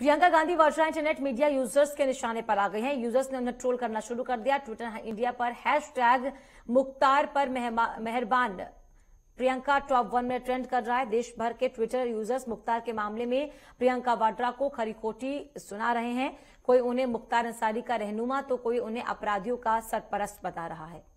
Priyanka Gandhi Vadra internet media users के निशाने पर आ गए हैं यूजर्स ने उन्हें ट्रोल करना शुरू कर दिया ट्विटर इंडिया पर हैश टैग मुख्तार पर मेहरबान प्रियंका टॉप वन में ट्रेंड कर रहा है देश भर के ट्विटर यूजर्स मुख्तार के मामले में प्रियंका वाड्रा को खरीखोटी सुना रहे हैं कोई उन्हें मुख्तार अंसारी का रहनुमा तो कोई उन्हें अपराधियों का सरपरस्त बता रहा है